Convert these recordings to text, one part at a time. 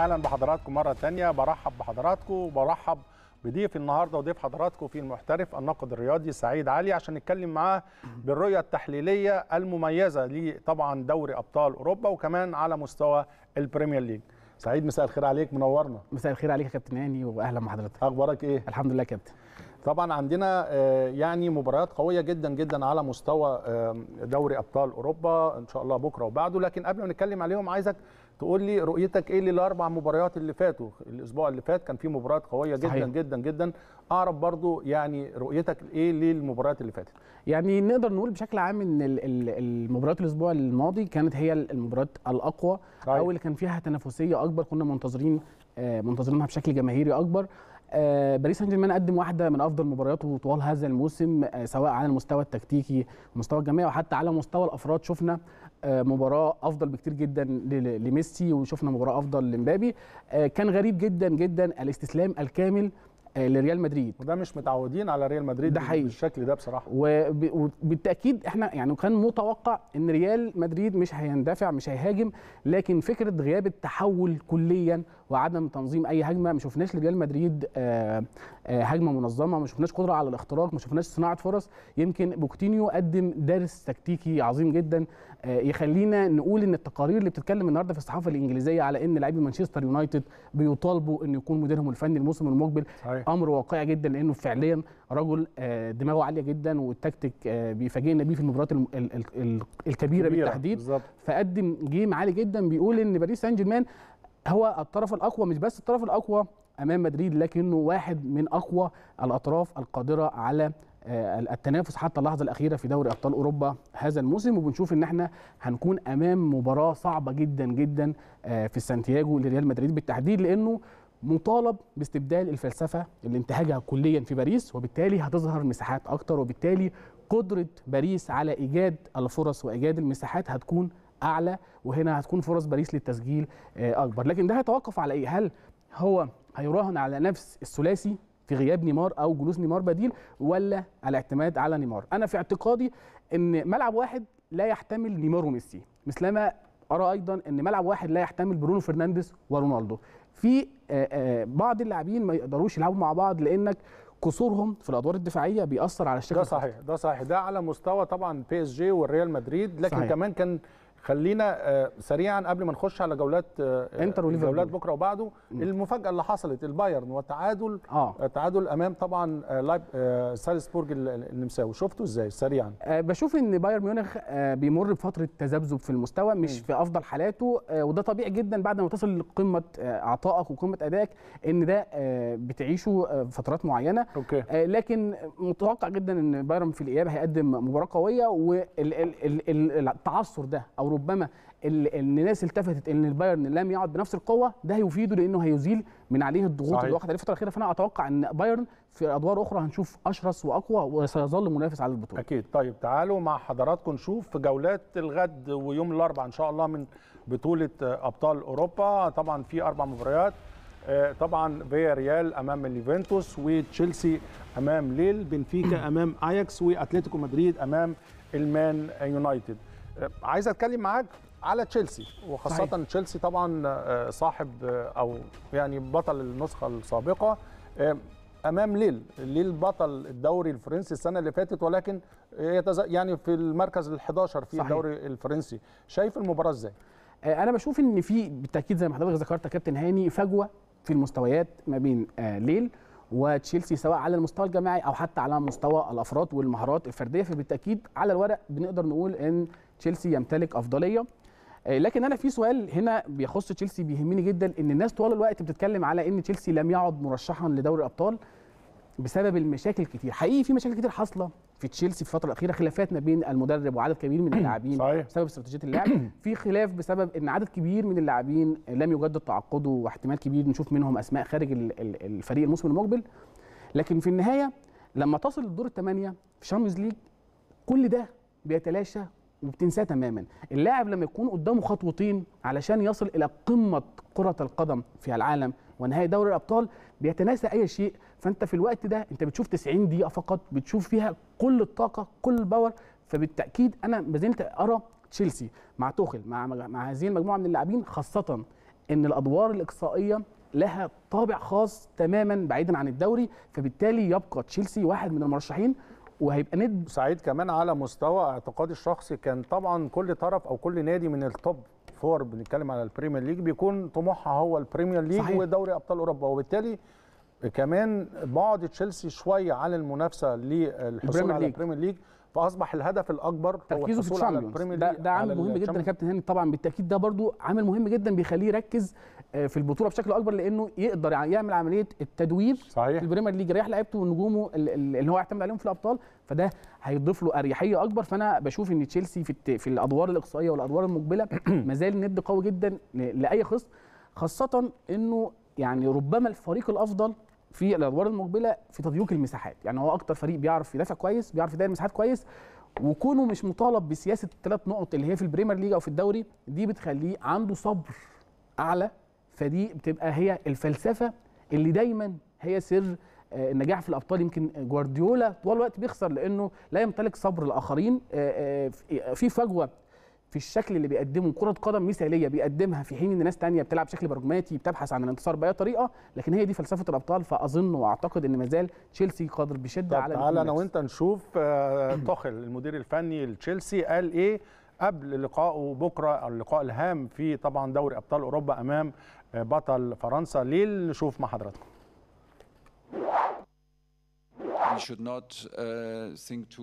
اهلا بحضراتكم مره ثانيه برحب بحضراتكم وبرحب بضيف النهارده وضيف حضراتكم في المحترف الناقد الرياضي سعيد علي عشان نتكلم معاه بالرؤيه التحليليه المميزه لطبعا دوري ابطال اوروبا وكمان على مستوى البريمير ليج سعيد مساء الخير عليك منورنا مساء الخير عليك يا كابتن هاني واهلا بحضرتك اخبارك ايه الحمد لله يا كابتن طبعا عندنا آه، يعني مباريات قويه جدا جدا على مستوى دوري ابطال اوروبا ان شاء الله بكره وبعده لكن قبل ما نتكلم عليهم عايزك تقول لي رؤيتك ايه للاربع مباريات اللي فاتوا الاسبوع اللي فات كان في مباريات قويه صحيح. جدا جدا جدا اعرف برضو يعني رؤيتك ايه للمباريات اللي فاتت يعني نقدر نقول بشكل عام ان المباريات الاسبوع الماضي كانت هي المباريات الاقوى صحيح. او اللي كان فيها تنافسيه اكبر كنا منتظرين آه، منتظرينها بشكل جماهيري اكبر آه، باريس سان جيرمان قدم واحده من افضل مبارياته طوال هذا الموسم آه، سواء على المستوى التكتيكي ومستوى الجماعي وحتى على مستوى الافراد شفنا آه، مباراه افضل بكتير جدا لميسي وشفنا مباراه افضل لمبابي آه، كان غريب جدا جدا الاستسلام الكامل آه، لريال مدريد وده مش متعودين على ريال مدريد ده حقيقي بالشكل ده بصراحه وبالتاكيد احنا يعني كان متوقع ان ريال مدريد مش هيندفع مش هيهاجم لكن فكره غياب التحول كليا وعدم تنظيم اي هجمه ما شفناش لريال مدريد آه، آه، هجمه منظمه ما شفناش قدره على الاختراق ما شفناش صناعه فرص يمكن بوكتينيو قدم درس تكتيكي عظيم جدا آه، يخلينا نقول ان التقارير اللي بتتكلم النهارده في الصحافه الانجليزيه على ان لاعبي مانشستر يونايتد بيطالبوا ان يكون مديرهم الفني الموسم المقبل صحيح. امر واقعي جدا لانه فعليا رجل دماغه عاليه جدا والتكتيك بيفاجئنا بيه في المباريات الكبيره بالتحديد بالزبط. فقدم جيم عالي جدا بيقول ان باريس سان جيرمان هو الطرف الاقوى مش بس الطرف الاقوى امام مدريد لكنه واحد من اقوى الاطراف القادره على آه، التنافس حتى اللحظه الاخيره في دوري ابطال اوروبا هذا الموسم وبنشوف ان احنا هنكون امام مباراه صعبه جدا جدا آه، في سانتياغو لريال مدريد بالتحديد لانه مطالب باستبدال الفلسفه اللي انتهجها كليا في باريس وبالتالي هتظهر مساحات اكتر وبالتالي قدره باريس على ايجاد الفرص وايجاد المساحات هتكون اعلى وهنا هتكون فرص باريس للتسجيل آه، اكبر لكن ده هيتوقف على ايه هل هو هيراهن على نفس الثلاثي في غياب نيمار او جلوس نيمار بديل ولا على اعتماد على نيمار انا في اعتقادي ان ملعب واحد لا يحتمل نيمار وميسي مثلما ارى ايضا ان ملعب واحد لا يحتمل برونو فرنانديز ورونالدو في آه، آه، بعض اللاعبين ما يقدروش يلعبوا مع بعض لانك قصورهم في الادوار الدفاعيه بيأثر على الشكل ده صحيح ده صحيح ده على مستوى طبعا بي اس جي والريال مدريد لكن صحيح. كمان كان خلينا آه، سريعا قبل ما نخش على جولات آه، انتر وليفربول جولات بكره وبعده المفاجاه اللي حصلت البايرن والتعادل آه. آه. تعادل امام طبعا لايب سالزبورج النمساوي شفته ازاي سريعا آه بشوف ان بايرن ميونخ آه بيمر بفتره تذبذب في المستوى مش م. في افضل حالاته آه وده طبيعي جدا بعد ما تصل لقمه آه عطائك وقمه ادائك ان ده آه بتعيشه آه فترات معينه أوكي. آه لكن متوقع جدا ان بايرن في الاياب هيقدم مباراه قويه والتعثر ده او ربما ان الناس التفتت ان البايرن لم يعد بنفس القوه ده هيفيده لانه هيزيل من عليه الضغوط اللي واخد عليه الفتره الاخيره فانا اتوقع ان بايرن في ادوار اخرى هنشوف اشرس واقوى وسيظل منافس على البطوله اكيد طيب تعالوا مع حضراتكم نشوف في جولات الغد ويوم الاربعاء ان شاء الله من بطوله ابطال اوروبا طبعا في اربع مباريات آه، طبعا فيا ريال امام اليوفنتوس وتشيلسي امام ليل بنفيكا امام اياكس واتلتيكو مدريد امام المان يونايتد عايز اتكلم معاك على تشيلسي وخاصه صحيح. تشيلسي طبعا آه، صاحب آه، او يعني بطل النسخه السابقه آه، امام ليل ليل بطل الدوري الفرنسي السنه اللي فاتت ولكن يعني في المركز ال11 في صحيح. الدوري الفرنسي شايف المباراه ازاي انا بشوف ان في بالتاكيد زي ما حضرتك ذكرت كابتن هاني فجوه في المستويات ما بين ليل وتشيلسي سواء على المستوى الجماعي او حتى على مستوى الافراد والمهارات الفرديه فبالتاكيد على الورق بنقدر نقول ان تشيلسي يمتلك افضليه آه، لكن انا في سؤال هنا بيخص تشيلسي بيهمني جدا ان الناس طوال الوقت بتتكلم على ان تشيلسي لم يعد مرشحا لدوري الابطال بسبب المشاكل كتير حقيقي في مشاكل كتير حاصله في تشيلسي في الفتره الاخيره خلافات ما بين المدرب وعدد كبير من اللاعبين بسبب استراتيجيه اللعب في خلاف بسبب ان عدد كبير من اللاعبين لم يجدد تعاقده واحتمال كبير نشوف منهم اسماء خارج الفريق الموسم المقبل لكن في النهايه لما تصل الدور الثمانيه في شامبيونز ليج كل ده بيتلاشى وبتنساه تماما اللاعب لما يكون قدامه خطوتين علشان يصل الى قمه كره القدم في العالم ونهائي دوري الابطال بيتناسى اي شيء فانت في الوقت ده انت بتشوف 90 دقيقه فقط بتشوف فيها كل الطاقه كل الباور فبالتاكيد انا ما زلت ارى تشيلسي مع توخل مع مع هذه المجموعه من اللاعبين خاصه ان الادوار الاقصائيه لها طابع خاص تماما بعيدا عن الدوري فبالتالي يبقى تشيلسي واحد من المرشحين وهيبقى ند سعيد كمان على مستوى اعتقادي الشخصي كان طبعا كل طرف او كل نادي من التوب فور بنتكلم على البريمير ليج بيكون طموحها هو البريمير ليج ودوري ابطال اوروبا وبالتالي كمان بعد تشيلسي شويه عن المنافسه للحصول على البريمير ليج فاصبح الهدف الاكبر تركيزه في الشامبيونز ده, ده عامل مهم جدا يا كابتن هاني طبعا بالتاكيد ده برده عامل مهم جدا بيخليه يركز آه، في البطوله بشكل اكبر لانه يقدر يعمل عمليه التدوير صحيح في البريمير ليج يريح لعيبته ونجومه اللي هو يعتمد عليهم في الابطال فده هيضيف له اريحيه اكبر فانا بشوف ان تشيلسي في في الادوار الاقصائيه والادوار المقبله مازال ند قوي جدا لاي خصم خاصه انه يعني ربما الفريق الافضل في الادوار المقبله في تضييق المساحات يعني هو اكتر فريق بيعرف يدافع كويس بيعرف يداير المساحات كويس وكونه مش مطالب بسياسه الثلاث نقط اللي هي في البريمير ليج او في الدوري دي بتخليه عنده صبر اعلى فدي بتبقى هي الفلسفه اللي دايما هي سر آه، النجاح في الابطال يمكن جوارديولا طول الوقت بيخسر لانه لا يمتلك صبر الاخرين آه، آه، في فجوه في الشكل اللي بيقدمه كره قدم مثاليه بيقدمها في حين ان ناس تانية بتلعب بشكل برجماتي بتبحث عن الانتصار باي طريقه لكن هي دي فلسفه الابطال فاظن واعتقد ان مازال تشيلسي قادر بشده على تعالى انا وانت نشوف آه، طخل المدير الفني لتشيلسي قال ايه قبل لقائه بكره اللقاء الهام في طبعا دوري ابطال اوروبا امام آه، بطل فرنسا ليل نشوف مع حضراتكم Uh,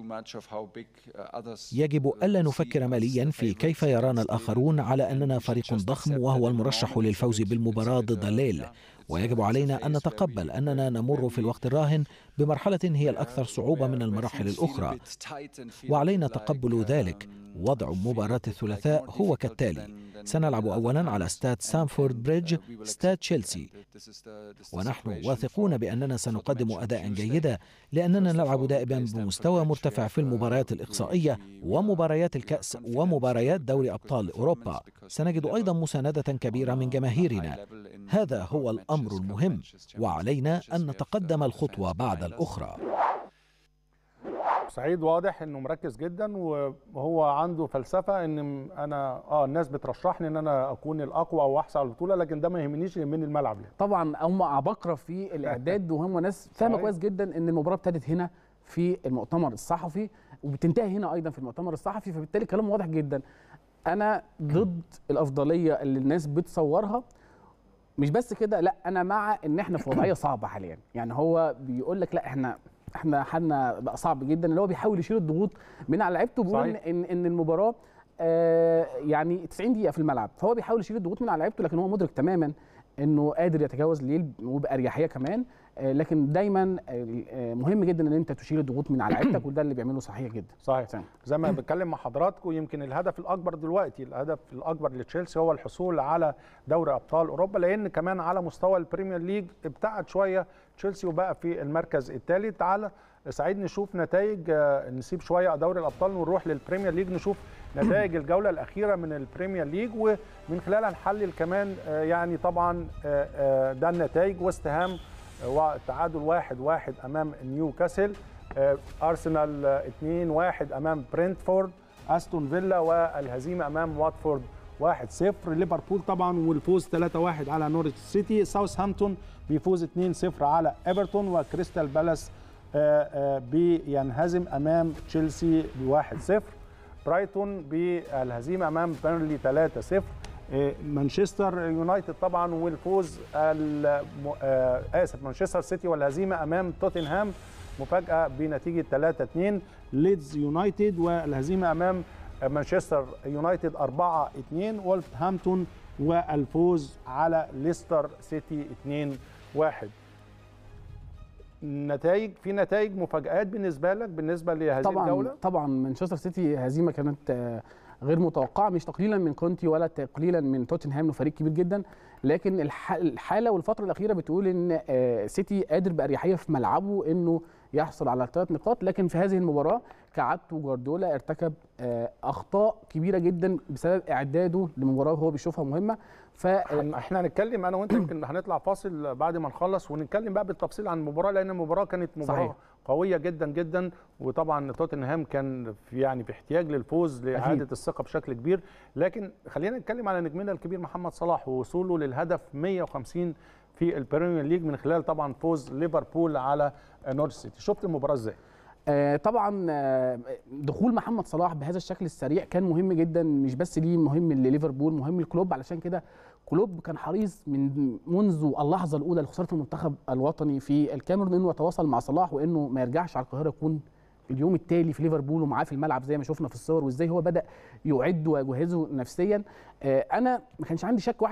uh, يجب ألا نفكر ماليا في كيف يرانا الآخرون على أننا فريق ضخم وهو المرشح للفوز بالمباراة ضد الليل ويجب علينا أن نتقبل أننا نمر في الوقت الراهن بمرحلة هي الأكثر صعوبة من المراحل الأخرى وعلينا تقبل ذلك um, وضع مباراة الثلاثاء هو كالتالي سنلعب أولا على استاد سانفورد بريدج استاد تشيلسي ونحن واثقون بأننا سنقدم أداء جيدا لأننا نلعب دائما بمستوى مرتفع في المباريات الإقصائية ومباريات الكأس ومباريات دوري أبطال أوروبا سنجد أيضا مساندة كبيرة من جماهيرنا هذا هو الأمر المهم وعلينا أن نتقدم الخطوة بعد الأخرى سعيد واضح انه مركز جدا وهو عنده فلسفه ان انا اه الناس بترشحني ان انا اكون الاقوى او احصل على البطوله لكن ده ما يهمنيش يهمني الملعب ليه طبعا هم عباقره في الاعداد وهم ناس فاهمه كويس جدا ان المباراه ابتدت هنا في المؤتمر الصحفي وبتنتهي هنا ايضا في المؤتمر الصحفي فبالتالي كلام واضح جدا انا ضد الافضليه اللي الناس بتصورها مش بس كده لا انا مع ان احنا في وضعيه صعبه حاليا يعني هو بيقول لك لا احنا احنا حالنا بقى صعب جدا اللي هو بيحاول يشيل الضغوط من على لعيبته بيقول ان ان المباراه آه يعني 90 دقيقه في الملعب فهو بيحاول يشيل الضغوط من على لعيبته لكن هو مدرك تماما انه قادر يتجاوز ليل وباريحيه كمان آه، لكن دايما آه، آه، مهم جدا ان انت تشيل الضغوط من على لعيبتك وده اللي بيعمله صحيح جدا صحيح سنة. زي ما بتكلم مع حضراتكم يمكن الهدف الاكبر دلوقتي الهدف الاكبر لتشيلسي هو الحصول على دوري ابطال اوروبا لان كمان على مستوى البريمير ليج ابتعد شويه تشيلسي وبقى في المركز الثالث تعال سعيد نشوف نتائج آه، نسيب شويه دوري الابطال ونروح للبريمير ليج نشوف نتائج الجوله الاخيره من البريمير ليج ومن خلالها نحلل كمان آه، يعني طبعا آه، ده النتائج واستهام وتعادل واحد واحد امام نيوكاسل ارسنال 2 1 امام برينتفورد استون فيلا والهزيمه امام واتفورد 1-0 ليفربول طبعا والفوز 3-1 على نورتش سيتي ساوثهامبتون بيفوز 2-0 على ايفرتون وكريستال بالاس آه، آه، بينهزم امام تشيلسي ب 1-0 برايتون بالهزيمه امام بيرنلي 3-0 آه، مانشستر يونايتد طبعا والفوز اسف مانشستر سيتي والهزيمه امام توتنهام مفاجاه بنتيجه 3 2 ليدز يونايتد والهزيمه امام مانشستر يونايتد 4 2 وولفهامبتون والفوز على ليستر سيتي 2 واحد نتائج في نتائج مفاجآت بالنسبه لك بالنسبه لهذه طبعًا الدولة؟ طبعا مانشستر سيتي هزيمه كانت آه، غير متوقعه مش تقليلا من كونتي ولا تقليلا من توتنهام فريق كبير جدا لكن الحاله والفتره الاخيره بتقول ان آه، سيتي قادر باريحيه في ملعبه انه يحصل على ثلاث نقاط لكن في هذه المباراه كعادته جوارديولا ارتكب آه، اخطاء كبيره جدا بسبب اعداده لمباراه هو بيشوفها مهمه ف آه، احنا هنتكلم انا وانت يمكن هنطلع فاصل بعد ما نخلص ونتكلم بقى بالتفصيل عن المباراه لان المباراه كانت مباراه صحيح. قويه جدا جدا وطبعا توتنهام كان في يعني في احتياج للفوز لاعاده الثقه بشكل كبير لكن خلينا نتكلم على نجمنا الكبير محمد صلاح ووصوله للهدف 150 في البريمير ليج من خلال طبعا فوز ليفربول على نورث سيتي شفت المباراه ازاي آه، طبعا آه، دخول محمد صلاح بهذا الشكل السريع كان مهم جدا مش بس ليه مهم لليفربول مهم لكلوب علشان كده كلوب كان حريص من منذ اللحظه الاولى لخساره المنتخب الوطني في الكاميرون انه يتواصل مع صلاح وانه ما يرجعش على القاهره يكون اليوم التالي في ليفربول ومعاه في الملعب زي ما شفنا في الصور وازاي هو بدا يعد ويجهزه نفسيا آه، انا ما كانش عندي شك 1%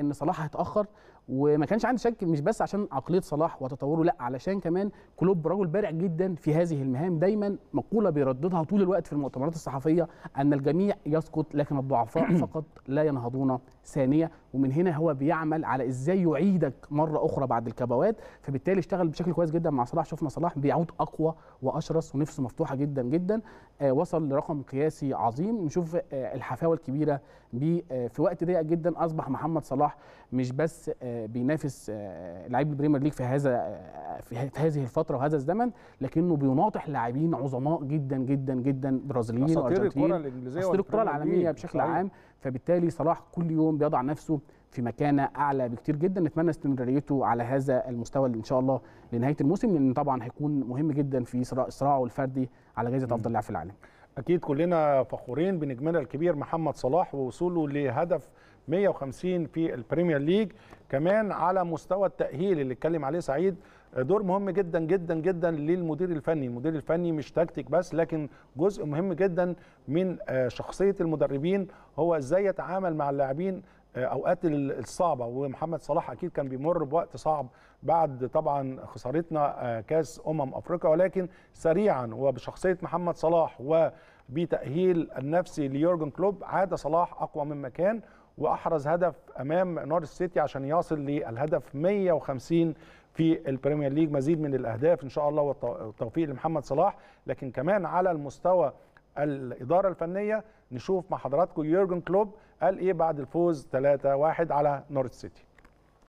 ان صلاح هيتاخر وما كانش عندي شك مش بس عشان عقليه صلاح وتطوره لا علشان كمان كلوب رجل بارع جدا في هذه المهام دايما مقوله بيرددها طول الوقت في المؤتمرات الصحفيه ان الجميع يسقط لكن الضعفاء فقط لا ينهضون ثانيه ومن هنا هو بيعمل على ازاي يعيدك مره اخرى بعد الكبوات فبالتالي اشتغل بشكل كويس جدا مع صلاح شفنا صلاح بيعود اقوى واشرس ونفسه مفتوحه جدا جدا آه وصل لرقم قياسي عظيم نشوف آه الحفاوه الكبيره بيه آه في وقت ضيق جدا اصبح محمد صلاح مش بس آه بينافس آه، لعيب البريمير ليج في هذا آه، في هذه الفتره وهذا الزمن لكنه بيناطح لاعبين عظماء جدا جدا جدا برازيليين وارجنتين اساطير الكره العالميه بشكل عام فبالتالي صلاح كل يوم بيضع نفسه في مكانه اعلى بكتير جدا نتمنى استمراريته على هذا المستوى ان شاء الله لنهايه الموسم لان طبعا هيكون مهم جدا في صراعه الفردي على جائزه افضل لاعب في العالم اكيد كلنا فخورين بنجمنا الكبير محمد صلاح ووصوله لهدف 150 في البريمير ليج كمان على مستوى التأهيل اللي اتكلم عليه سعيد دور مهم جدا جدا جدا للمدير الفني المدير الفني مش تكتيك بس لكن جزء مهم جدا من آه، شخصية المدربين هو ازاي يتعامل مع اللاعبين آه، اوقات الصعبه ومحمد صلاح اكيد كان بيمر بوقت صعب بعد طبعا خسارتنا آه، كاس امم افريقيا ولكن سريعا وبشخصيه محمد صلاح وبتاهيل النفسي ليورجن كلوب عاد صلاح اقوى مما كان واحرز هدف امام نور سيتي عشان يصل للهدف 150 في البريمير ليج مزيد من الاهداف ان شاء الله والتوفيق لمحمد صلاح لكن كمان على المستوى الاداره الفنيه نشوف مع حضراتكم يورجن كلوب قال ايه بعد الفوز 3-1 على نورت سيتي